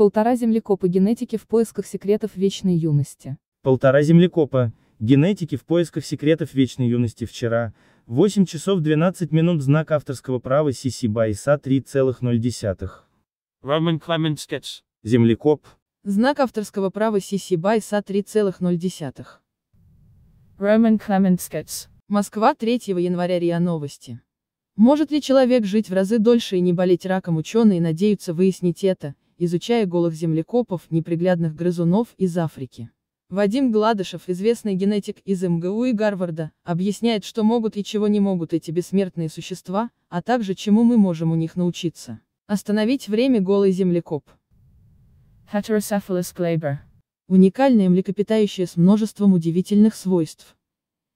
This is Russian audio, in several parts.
Полтора землекопа генетики в поисках секретов вечной юности. Полтора землекопа генетики в поисках секретов вечной юности вчера, 8 часов 12 минут знак авторского права Сиси Байса 3,0. Roman Clement Sketch. Землекоп. Знак авторского права Сиси Байса 3,0. Roman Clement Sketch. Москва 3 января РИА Новости. Может ли человек жить в разы дольше и не болеть раком ученые надеются выяснить это, изучая голых землекопов, неприглядных грызунов из Африки. Вадим Гладышев, известный генетик из МГУ и Гарварда, объясняет, что могут и чего не могут эти бессмертные существа, а также чему мы можем у них научиться. Остановить время голый землекоп. Heterocephalus glaber. Уникальное млекопитающее с множеством удивительных свойств.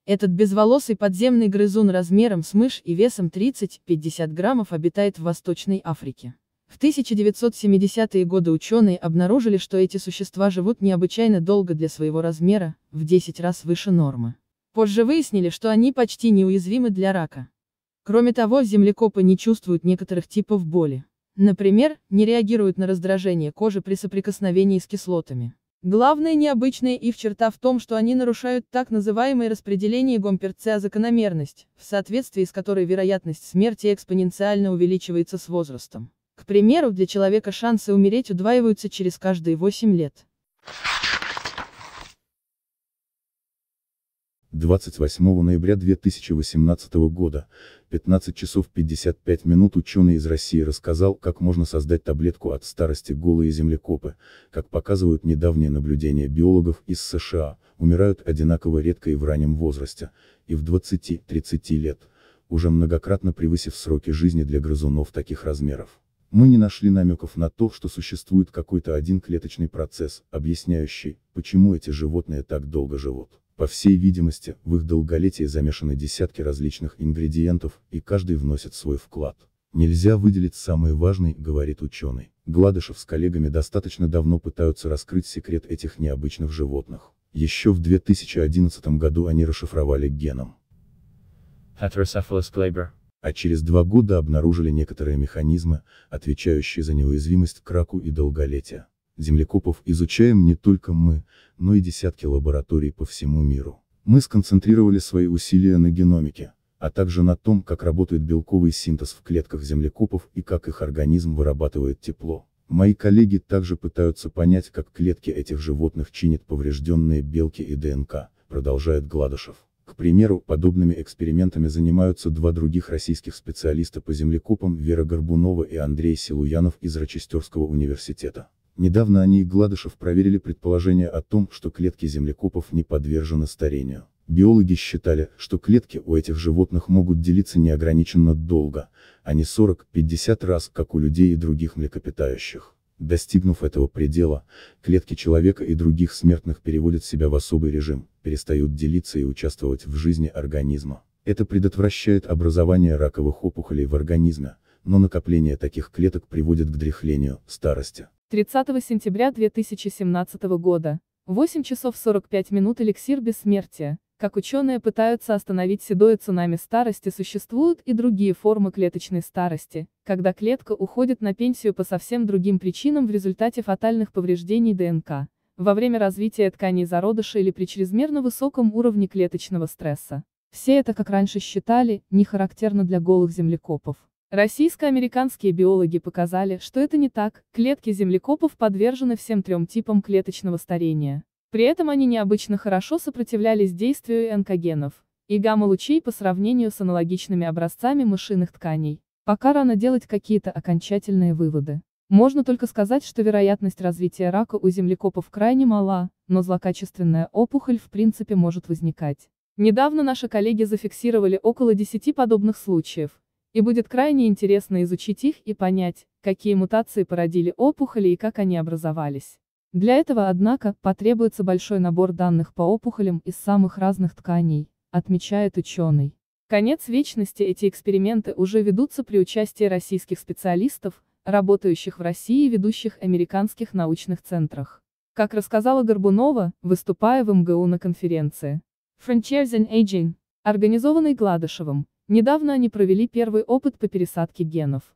Этот безволосый подземный грызун размером с мышь и весом 30-50 граммов обитает в Восточной Африке. В 1970-е годы ученые обнаружили, что эти существа живут необычайно долго для своего размера, в 10 раз выше нормы. Позже выяснили, что они почти неуязвимы для рака. Кроме того, землекопы не чувствуют некоторых типов боли. Например, не реагируют на раздражение кожи при соприкосновении с кислотами. Главная необычная их черта в том, что они нарушают так называемое распределение гомперца закономерность, в соответствии с которой вероятность смерти экспоненциально увеличивается с возрастом. К примеру, для человека шансы умереть удваиваются через каждые 8 лет. 28 ноября 2018 года, 15 часов 55 минут ученый из России рассказал, как можно создать таблетку от старости голые землекопы, как показывают недавние наблюдения биологов из США, умирают одинаково редко и в раннем возрасте, и в 20-30 лет, уже многократно превысив сроки жизни для грызунов таких размеров. Мы не нашли намеков на то, что существует какой-то один клеточный процесс, объясняющий, почему эти животные так долго живут. По всей видимости, в их долголетие замешаны десятки различных ингредиентов, и каждый вносит свой вклад. Нельзя выделить самый важный, говорит ученый. Гладышев с коллегами достаточно давно пытаются раскрыть секрет этих необычных животных. Еще в 2011 году они расшифровали геном. Heterocephalus glaber а через два года обнаружили некоторые механизмы, отвечающие за неуязвимость к раку и долголетие. Землекопов изучаем не только мы, но и десятки лабораторий по всему миру. Мы сконцентрировали свои усилия на геномике, а также на том, как работает белковый синтез в клетках землекопов и как их организм вырабатывает тепло. Мои коллеги также пытаются понять, как клетки этих животных чинят поврежденные белки и ДНК, продолжает Гладышев. К примеру, подобными экспериментами занимаются два других российских специалиста по землекопам Вера Горбунова и Андрей Силуянов из Рочестерского университета. Недавно они и Гладышев проверили предположение о том, что клетки землекопов не подвержены старению. Биологи считали, что клетки у этих животных могут делиться неограниченно долго, а не 40-50 раз, как у людей и других млекопитающих. Достигнув этого предела, клетки человека и других смертных переводят себя в особый режим, перестают делиться и участвовать в жизни организма. Это предотвращает образование раковых опухолей в организме, но накопление таких клеток приводит к дряхлению, старости. 30 сентября 2017 года. 8 часов 45 минут эликсир бессмертия. Как ученые пытаются остановить седое цунами старости, существуют и другие формы клеточной старости, когда клетка уходит на пенсию по совсем другим причинам в результате фатальных повреждений ДНК, во время развития тканей зародыша или при чрезмерно высоком уровне клеточного стресса. Все это, как раньше считали, не характерно для голых землекопов. Российско-американские биологи показали, что это не так, клетки землекопов подвержены всем трем типам клеточного старения. При этом они необычно хорошо сопротивлялись действию энкогенов и гамма-лучей по сравнению с аналогичными образцами мышиных тканей. Пока рано делать какие-то окончательные выводы. Можно только сказать, что вероятность развития рака у землекопов крайне мала, но злокачественная опухоль в принципе может возникать. Недавно наши коллеги зафиксировали около 10 подобных случаев, и будет крайне интересно изучить их и понять, какие мутации породили опухоли и как они образовались. Для этого, однако, потребуется большой набор данных по опухолям из самых разных тканей, отмечает ученый. Конец вечности эти эксперименты уже ведутся при участии российских специалистов, работающих в России и ведущих американских научных центрах. Как рассказала Горбунова, выступая в МГУ на конференции Frontiers in Aging, организованной Гладышевым, недавно они провели первый опыт по пересадке генов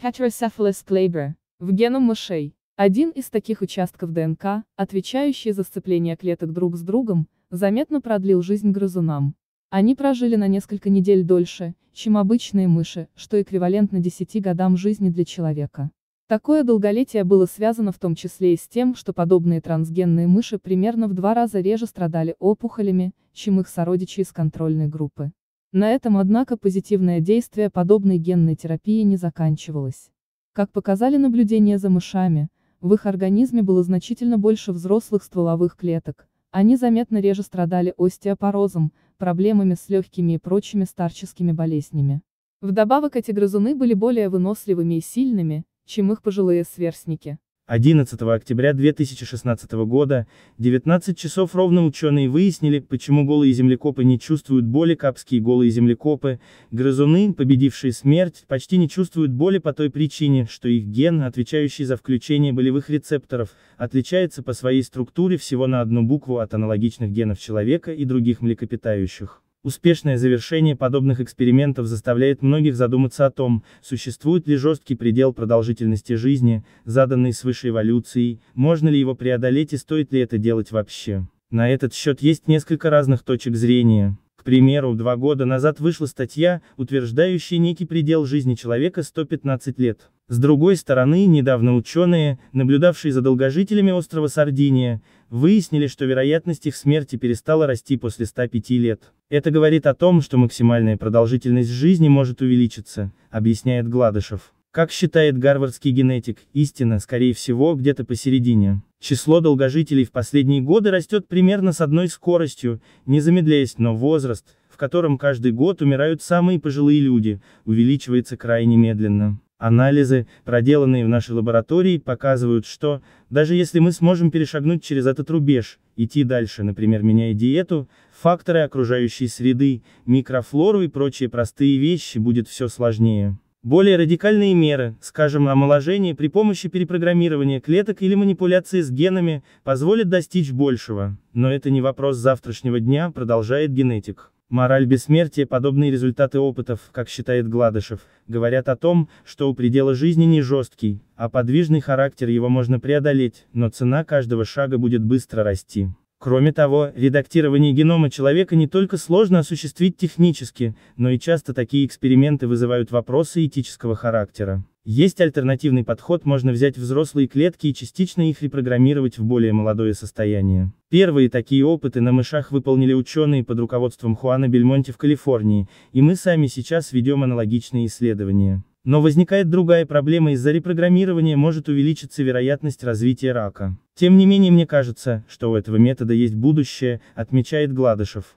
Heterocephalus glaber в геном мышей. Один из таких участков ДНК, отвечающий за сцепление клеток друг с другом, заметно продлил жизнь грызунам. Они прожили на несколько недель дольше, чем обычные мыши, что эквивалентно 10 годам жизни для человека. Такое долголетие было связано в том числе и с тем, что подобные трансгенные мыши примерно в два раза реже страдали опухолями, чем их сородичи из контрольной группы. На этом, однако, позитивное действие подобной генной терапии не заканчивалось. Как показали наблюдения за мышами, в их организме было значительно больше взрослых стволовых клеток. Они заметно реже страдали остеопорозом, проблемами с легкими и прочими старческими болезнями. Вдобавок эти грызуны были более выносливыми и сильными, чем их пожилые сверстники. 11 октября 2016 года, 19 часов ровно ученые выяснили, почему голые землекопы не чувствуют боли, капские голые землекопы, грызуны, победившие смерть, почти не чувствуют боли по той причине, что их ген, отвечающий за включение болевых рецепторов, отличается по своей структуре всего на одну букву от аналогичных генов человека и других млекопитающих. Успешное завершение подобных экспериментов заставляет многих задуматься о том, существует ли жесткий предел продолжительности жизни, заданный свыше эволюцией, можно ли его преодолеть и стоит ли это делать вообще. На этот счет есть несколько разных точек зрения. К примеру, два года назад вышла статья, утверждающая некий предел жизни человека 115 лет. С другой стороны, недавно ученые, наблюдавшие за долгожителями острова Сардиния, выяснили, что вероятность их смерти перестала расти после 105 лет. Это говорит о том, что максимальная продолжительность жизни может увеличиться, объясняет Гладышев. Как считает гарвардский генетик, истина, скорее всего, где-то посередине. Число долгожителей в последние годы растет примерно с одной скоростью, не замедляясь, но возраст, в котором каждый год умирают самые пожилые люди, увеличивается крайне медленно. Анализы, проделанные в нашей лаборатории, показывают, что, даже если мы сможем перешагнуть через этот рубеж, идти дальше, например, меняя диету, факторы окружающей среды, микрофлору и прочие простые вещи будет все сложнее. Более радикальные меры, скажем, омоложение при помощи перепрограммирования клеток или манипуляции с генами, позволят достичь большего. Но это не вопрос завтрашнего дня, продолжает генетик. Мораль бессмертия подобные результаты опытов, как считает Гладышев, говорят о том, что у предела жизни не жесткий, а подвижный характер его можно преодолеть, но цена каждого шага будет быстро расти. Кроме того, редактирование генома человека не только сложно осуществить технически, но и часто такие эксперименты вызывают вопросы этического характера. Есть альтернативный подход, можно взять взрослые клетки и частично их репрограммировать в более молодое состояние. Первые такие опыты на мышах выполнили ученые под руководством Хуана Бельмонте в Калифорнии, и мы сами сейчас ведем аналогичные исследования. Но возникает другая проблема из-за репрограммирования может увеличиться вероятность развития рака. Тем не менее мне кажется, что у этого метода есть будущее, отмечает Гладышев.